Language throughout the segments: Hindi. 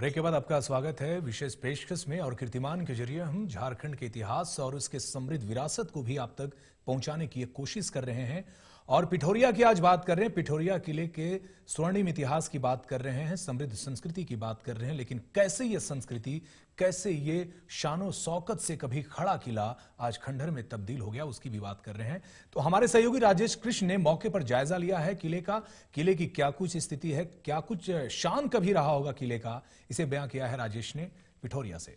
ब्रेक के बाद आपका स्वागत है विशेष पेशकश में और कीर्तिमान के जरिए हम झारखंड के इतिहास और उसके समृद्ध विरासत को भी आप तक पहुंचाने की कोशिश कर रहे हैं और पिठोरिया की आज बात कर रहे हैं पिठोरिया किले के स्वर्णिम इतिहास की बात कर रहे हैं समृद्ध संस्कृति की बात कर रहे हैं लेकिन कैसे ये संस्कृति कैसे ये शानो शौकत से कभी खड़ा किला आज खंडहर में तब्दील हो गया उसकी भी बात कर रहे हैं तो हमारे सहयोगी राजेश कृष्ण ने मौके पर जायजा लिया है किले का किले की क्या कुछ स्थिति है क्या कुछ शान कभी रहा होगा किले का इसे बयां किया है राजेश ने पिठोरिया से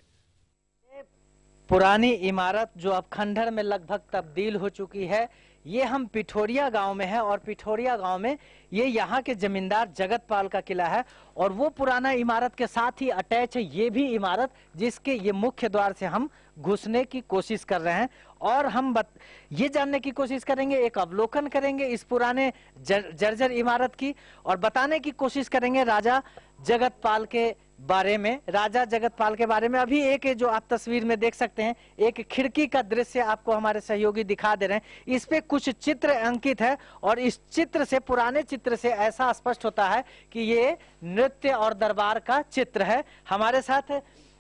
पुरानी इमारत जो अब खंडहर में लगभग तब्दील हो चुकी है ये हम पिठोरिया गांव में है और पिठोरिया गांव में ये यहाँ के जमींदार जगत पाल का किला है और वो पुराना इमारत के साथ ही अटैच है ये भी इमारत जिसके ये मुख्य द्वार से हम घुसने की कोशिश कर रहे हैं और हम बत, ये जानने की कोशिश करेंगे एक अवलोकन करेंगे इस पुराने जर्जर जर इमारत की और बताने की कोशिश करेंगे राजा जगत पाल के बारे में राजा जगतपाल के बारे में अभी एक जो आप तस्वीर में देख सकते हैं एक खिड़की का दृश्य आपको हमारे सहयोगी दिखा दे रहे हैं इस पे कुछ चित्र अंकित है और इस चित्र से पुराने चित्र से ऐसा स्पष्ट होता है कि ये नृत्य और दरबार का चित्र है हमारे साथ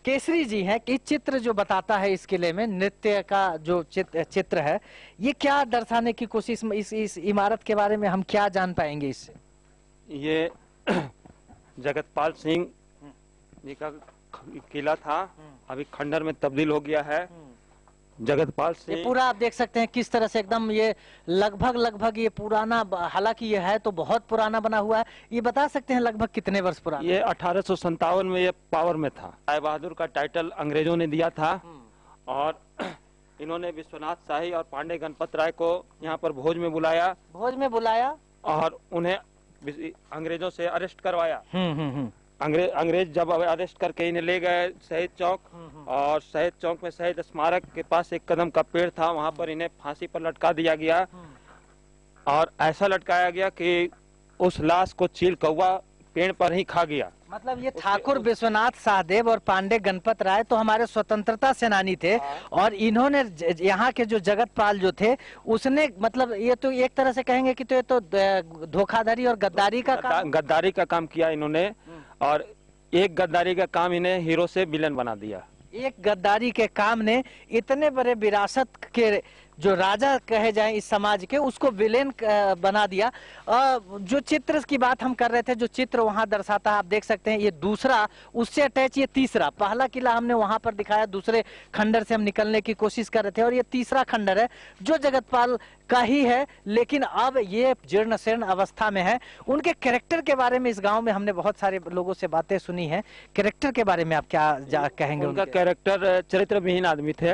केसरी जी हैं कि चित्र जो बताता है इस किले में नृत्य का जो चित्र चित्र है ये क्या दर्शाने की कोशिश इस इस इमारत के बारे में हम क्या जान पाएंगे इससे ये जगतपाल सिंह का किला था अभी खंडर में तब्दील हो गया है जगतपाल सिंह पूरा आप देख सकते हैं किस तरह से एकदम ये लगभग लगभग ये पुराना हालांकि ये है तो बहुत पुराना बना हुआ है ये बता सकते हैं लगभग कितने वर्ष पुराना ये अठारह में ये पावर में था राय बहादुर का टाइटल अंग्रेजों ने दिया था हम्म। और इन्होंने विश्वनाथ शाही और पांडे गणपत राय को यहाँ पर भोज में बुलाया भोज में बुलाया और उन्हें अंग्रेजों से अरेस्ट करवाया हम्म, हम्म, अंग्रेज अंग्रेज जब अरेस्ट करके इन्हें ले गए शहीद चौक हम्म, हम्म। और शहीद चौक में शहीद स्मारक के पास एक कदम का पेड़ था वहां पर इन्हें फांसी पर लटका दिया गया हम्म। और ऐसा लटकाया गया कि उस लाश को चील कौवा पेड़ पर ही खा गया मतलब ये ठाकुर विश्वनाथ सहदेव और पांडे गणपत राय तो हमारे स्वतंत्रता सेनानी थे हाँ। और इन्होंने यहाँ के जो जगत पाल जो थे उसने मतलब ये तो एक तरह से कहेंगे कि तो ये तो धोखाधड़ी और गद्दारी का काम गद्दारी का काम किया इन्होंने हम्म। और एक गद्दारी का काम इन्हें हीरो से विलन बना दिया एक गद्दारी के काम ने इतने बड़े विरासत के जो राजा कहे जाए इस समाज के उसको विलेन बना दिया जो चित्र की बात हम कर रहे थे जो चित्र वहाँ दर्शाता है आप देख सकते हैं ये दूसरा उससे अटैच ये तीसरा पहला किला हमने वहां पर दिखाया दूसरे खंडर से हम निकलने की कोशिश कर रहे थे और ये तीसरा खंडर है जो जगतपाल का ही है लेकिन अब ये जीर्ण शीर्ण अवस्था में है उनके कैरेक्टर के बारे में इस गाँव में हमने बहुत सारे लोगों से बातें सुनी है कैरेक्टर के बारे में आप क्या कहेंगे उनका कैरेक्टर चरित्रविहीन आदमी थे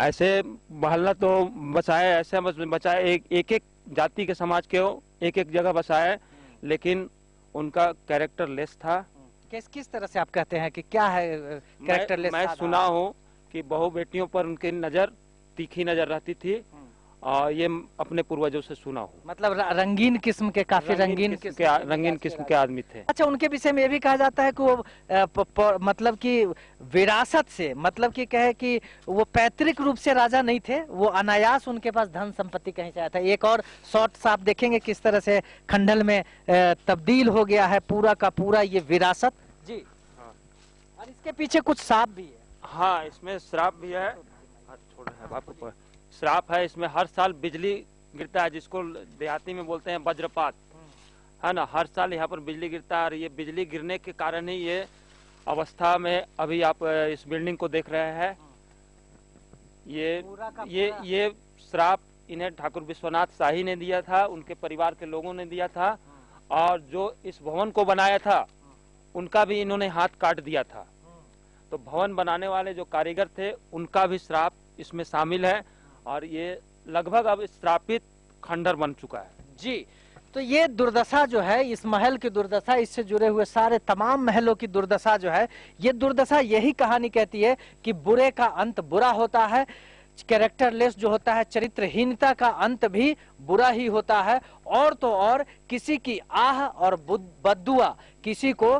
ऐसे मोहल्ला तो बसाए ऐसे बचाए एक एक एक जाति के समाज के हो एक एक जगह बसाए लेकिन उनका कैरेक्टर लेस था किस किस तरह से आप कहते हैं कि क्या है कैरेक्टर लेस मैं, मैं सुना हूँ कि बहु बेटियों पर उनकी नज़र तीखी नज़र रहती थी आ, ये अपने पूर्वजों से सुना हो मतलब रंगीन किस्म के काफी रंगीन रंगीन किस्म के आदमी थे अच्छा उनके विषय में ये भी कहा जाता है कि वो प, प, मतलब कि विरासत से मतलब कि कहे कि वो पैतृक रूप से राजा नहीं थे वो अनायास उनके पास धन संपत्ति कहीं से आया था एक और शॉर्ट से आप देखेंगे किस तरह से खंडल में तब्दील हो गया है पूरा का पूरा ये विरासत जी और इसके पीछे कुछ साप भी है हाँ इसमें श्राप भी है आपको श्राप है इसमें हर साल बिजली गिरता है जिसको देहाती में बोलते हैं वज्रपात है ना हर साल यहाँ पर बिजली गिरता है और ये बिजली गिरने के कारण ही ये अवस्था में अभी आप इस बिल्डिंग को देख रहे हैं ये ये ये श्राप इन्हें ठाकुर विश्वनाथ शाही ने दिया था उनके परिवार के लोगों ने दिया था और जो इस भवन को बनाया था उनका भी इन्होंने हाथ काट दिया था तो भवन बनाने वाले जो कारीगर थे उनका भी श्राप इसमें शामिल है और ये लगभग अब स्थापित खंडर बन चुका है जी तो ये दुर्दशा जो है इस महल की दुर्दशा इससे जुड़े हुए सारे तमाम महलों की दुर्दशा जो है ये दुर्दशा यही कहानी कहती है कि बुरे का अंत बुरा होता है कैरेक्टरलेस जो होता है चरित्रहीनता का अंत भी बुरा ही होता है और तो और किसी की आह और बदुआ किसी को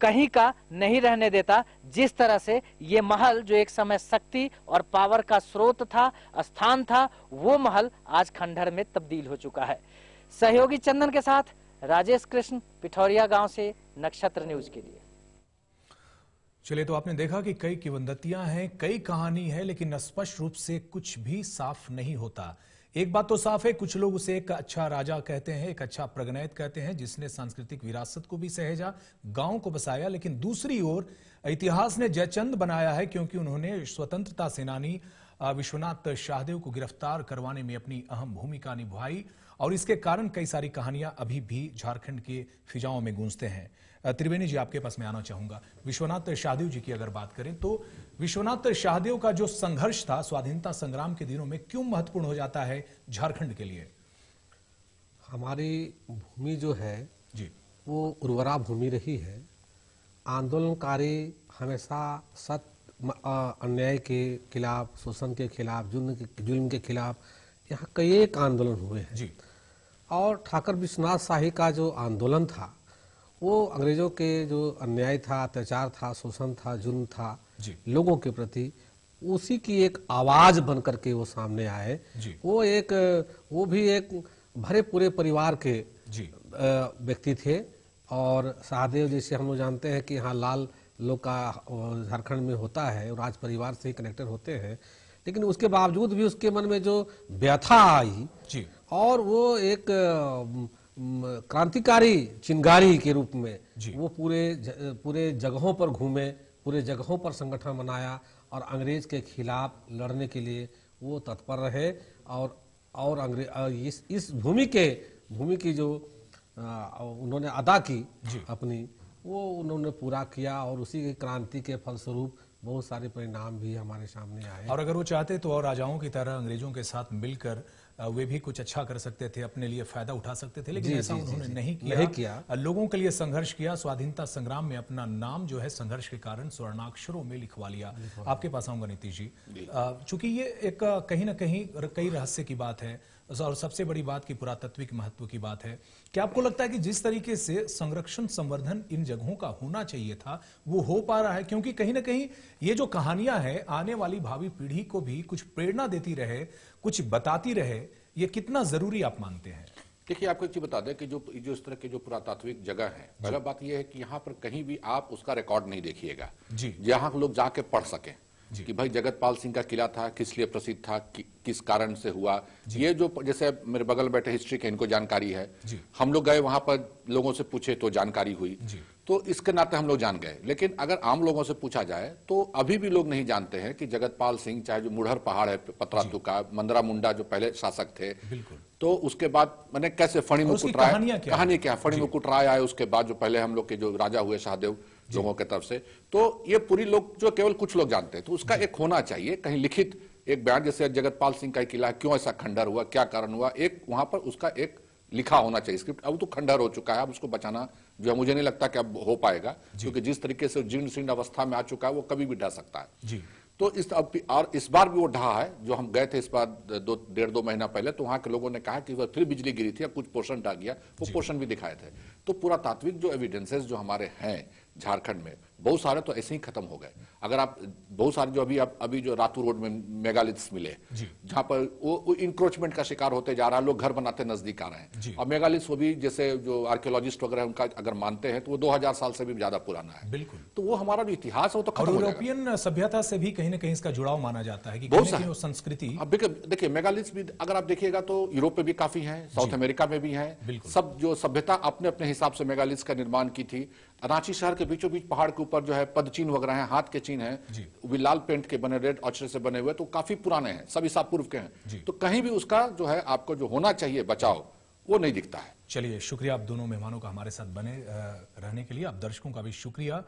कहीं का नहीं रहने देता जिस तरह से ये महल जो एक समय शक्ति और पावर का स्रोत था स्थान था वो महल आज खंडहर में तब्दील हो चुका है सहयोगी चंदन के साथ राजेश कृष्ण पिठौरिया गांव से नक्षत्र न्यूज के लिए चलिए तो आपने देखा कि कई किवंदतियां हैं कई कहानी है लेकिन स्पष्ट रूप से कुछ भी साफ नहीं होता एक बात तो साफ है कुछ लोग उसे एक अच्छा राजा कहते हैं एक अच्छा प्रगणित कहते हैं जिसने सांस्कृतिक विरासत को भी सहेजा गांव को बसाया लेकिन दूसरी ओर इतिहास ने जयचंद बनाया है क्योंकि उन्होंने स्वतंत्रता सेनानी विश्वनाथ शाहदेव को गिरफ्तार करवाने में अपनी अहम भूमिका निभाई और इसके कारण कई सारी कहानियां अभी भी झारखंड के फिजाओं में गूंजते हैं त्रिवेणी जी आपके पास में आना चाहूंगा विश्वनाथ शाहदेव जी की अगर बात करें तो विश्वनाथ शाहदेव का जो संघर्ष था स्वाधीनता संग्राम के दिनों में क्यों महत्वपूर्ण हो जाता है झारखंड के लिए हमारी भूमि जो है जी वो उर्वरा भूमि रही है आंदोलनकारी हमेशा सत्य अन्याय के खिलाफ शोषण के खिलाफ जुल्म के जुल्म के खिलाफ यहाँ कई एक आंदोलन हुए हैं जी और ठाकर विश्वनाथ शाही का जो आंदोलन था वो अंग्रेजों के जो अन्याय था अत्याचार था शोषण था जुर्म था लोगों के प्रति उसी की एक आवाज बन करके वो सामने आए वो एक वो भी एक भरे पूरे परिवार के व्यक्ति थे और सहदेव जैसे हम लोग जानते हैं कि हाँ लाल लोग का झारखंड में होता है राज परिवार से ही कनेक्टेड होते हैं लेकिन उसके बावजूद भी उसके मन में जो व्यथा आई और वो एक क्रांतिकारी चिंगारी के रूप में वो पूरे ज, पूरे जगहों पर घूमे पूरे जगहों पर संगठन बनाया और अंग्रेज के खिलाफ लड़ने के लिए वो तत्पर रहे और और अंग्रेज इस इस भूमि के भूमि की जो आ, उन्होंने अदा की अपनी वो उन्होंने पूरा किया और उसी की क्रांति के फलस्वरूप बहुत सारे परिणाम भी हमारे सामने आए और अगर वो चाहते तो और राजाओं की तरह अंग्रेजों के साथ मिलकर वे भी कुछ अच्छा कर सकते थे अपने लिए फायदा उठा सकते थे लेकिन ऐसा उन्होंने नहीं किया नहीं किया लोगों के लिए संघर्ष किया स्वाधीनता संग्राम में अपना नाम जो है संघर्ष के कारण स्वर्णाक्षरों में लिखवा लिया आपके पास आऊंगा नीतीश जी चूंकि ये एक कहीं ना कहीं कई रहस्य की बात है और सबसे बड़ी बात की पुरातत्विक महत्व की बात है क्या आपको लगता है कि जिस तरीके से संरक्षण संवर्धन इन जगहों का होना चाहिए था वो हो पा रहा है क्योंकि कहीं ना कहीं ये जो कहानियां हैं आने वाली भावी पीढ़ी को भी कुछ प्रेरणा देती रहे कुछ बताती रहे ये कितना जरूरी आप मानते हैं देखिए आपको एक चीज बता दें कि जो जो इस तरह के जो पुरातात्विक जगह है पहला बात यह है कि यहाँ पर कहीं भी आप उसका रिकॉर्ड नहीं देखिएगा जी यहाँ लोग जाके पढ़ सकें कि भाई जगतपाल सिंह का किला था किस लिए प्रसिद्ध था कि, किस कारण से हुआ ये जो जैसे मेरे बगल बैठे हिस्ट्री के इनको जानकारी है हम लोग गए वहां पर लोगों से पूछे तो जानकारी हुई तो इसके नाते हम लोग जान गए लेकिन अगर आम लोगों से पूछा जाए तो अभी भी लोग नहीं जानते हैं कि जगतपाल सिंह चाहे जो मुढ़र पहाड़ है पतरातू का मंदरा मुंडा जो पहले शासक थे तो उसके बाद मैंने कैसे फणी मुकुट राय कहानी क्या फणी मुकुट राय आए उसके बाद जो पहले हम लोग के जो राजा हुए शाहदेव लोगों के तरफ से तो ये पूरी लोग जो केवल कुछ लोग जानते हैं तो उसका एक होना चाहिए कहीं लिखित एक बयान जैसे जगतपाल सिंह का किला क्यों ऐसा खंडर हुआ क्या कारण हुआ एक वहां पर उसका एक लिखा होना चाहिए स्क्रिप्ट अब तो खंडर हो चुका है अब उसको बचाना जो है मुझे नहीं लगता कि अब हो पाएगा क्योंकि जिस तरीके से जीर्ण शीर्ण अवस्था में आ चुका है वो कभी भी ढह सकता है जी तो इस अब और इस बार भी वो ढहा है जो हम गए थे इस बार दो डेढ़ दो महीना पहले तो वहां के लोगों ने कहा कि फिर बिजली गिरी थी अब कुछ पोर्शन ढा गया वो पोर्शन भी दिखाए थे तो पूरा तात्विक जो एविडेंसेस जो हमारे हैं झारखंड में बहुत सारे तो ऐसे ही खत्म हो गए अगर आप बहुत सारे जो अभी आप अभी जो रातू रोड में मेगालिथ्स मिले जहां पर वो, वो इंक्रोचमेंट का शिकार होते जा रहा है लोग घर बनाते नजदीक आ रहे हैं और मेगालिथ्स वो भी जैसे जो आर्कियोलॉजिस्ट वगैरह उनका अगर मानते हैं तो वो 2000 साल से भी ज्यादा पुराना है बिल्कुल तो वो हमारा जो इतिहास है वो तो खत्म यूरोपियन सभ्यता से भी कहीं ना कहीं इसका जुड़ाव माना जाता है बहुत सारी संस्कृति अब देखिए मेगालिथ्स भी अगर आप देखिएगा तो यूरोप में भी काफी है साउथ अमेरिका में भी है सब जो सभ्यता अपने अपने हिसाब से मेगालिथ्स का निर्माण की थी रांची शहर के बीचों बीच पहाड़ के ऊपर जो है पद चिन्ह वगैरह हैं हाथ के चीन हैं वे लाल पेंट के बने रेड अक्षर से बने हुए तो काफी पुराने हैं सभी ईसा पूर्व के हैं तो कहीं भी उसका जो है आपको जो होना चाहिए बचाव वो नहीं दिखता है चलिए शुक्रिया आप दोनों मेहमानों का हमारे साथ बने रहने के लिए आप दर्शकों का भी शुक्रिया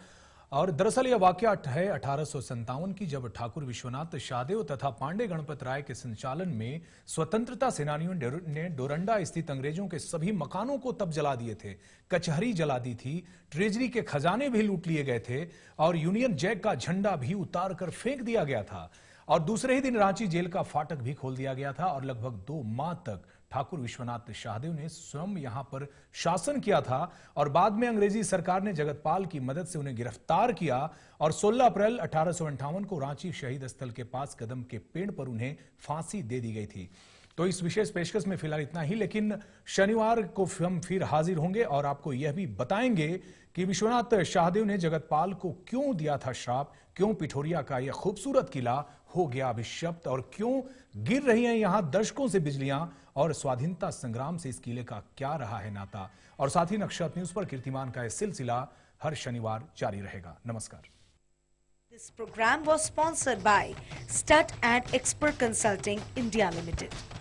और दरअसल यह वाक्य है अठारह की जब ठाकुर विश्वनाथ शादेव तथा पांडे गणपत राय के संचालन में स्वतंत्रता सेनानियों ने डोरंडा स्थित अंग्रेजों के सभी मकानों को तब जला दिए थे कचहरी जला दी थी ट्रेजरी के खजाने भी लूट लिए गए थे और यूनियन जैक का झंडा भी उतार कर फेंक दिया गया था और दूसरे ही दिन रांची जेल का फाटक भी खोल दिया गया था और लगभग दो माह तक ठाकुर विश्वनाथ शाहदेव ने स्वयं यहां पर शासन किया था और बाद में अंग्रेजी सरकार ने जगतपाल की मदद से उन्हें गिरफ्तार किया और 16 अप्रैल अठारह को रांची शहीद स्थल के पास कदम के पेड़ पर उन्हें फांसी दे दी गई थी तो इस विशेष पेशकश में फिलहाल इतना ही लेकिन शनिवार को हम फिर हाजिर होंगे और आपको यह भी बताएंगे कि विश्वनाथ शाहदेव ने जगतपाल को क्यों दिया था श्राप क्यों पिठोरिया का यह खूबसूरत किला हो गया अभिशप्त और क्यों गिर रही हैं यहां दशकों से बिजलियां और स्वाधीनता संग्राम से इस किले का क्या रहा है नाता और साथ ही नक्षत्र न्यूज पर कीर्तिमान का यह सिलसिला हर शनिवार जारी रहेगा नमस्कार this programme was sponsored by Stud and expert consulting India limited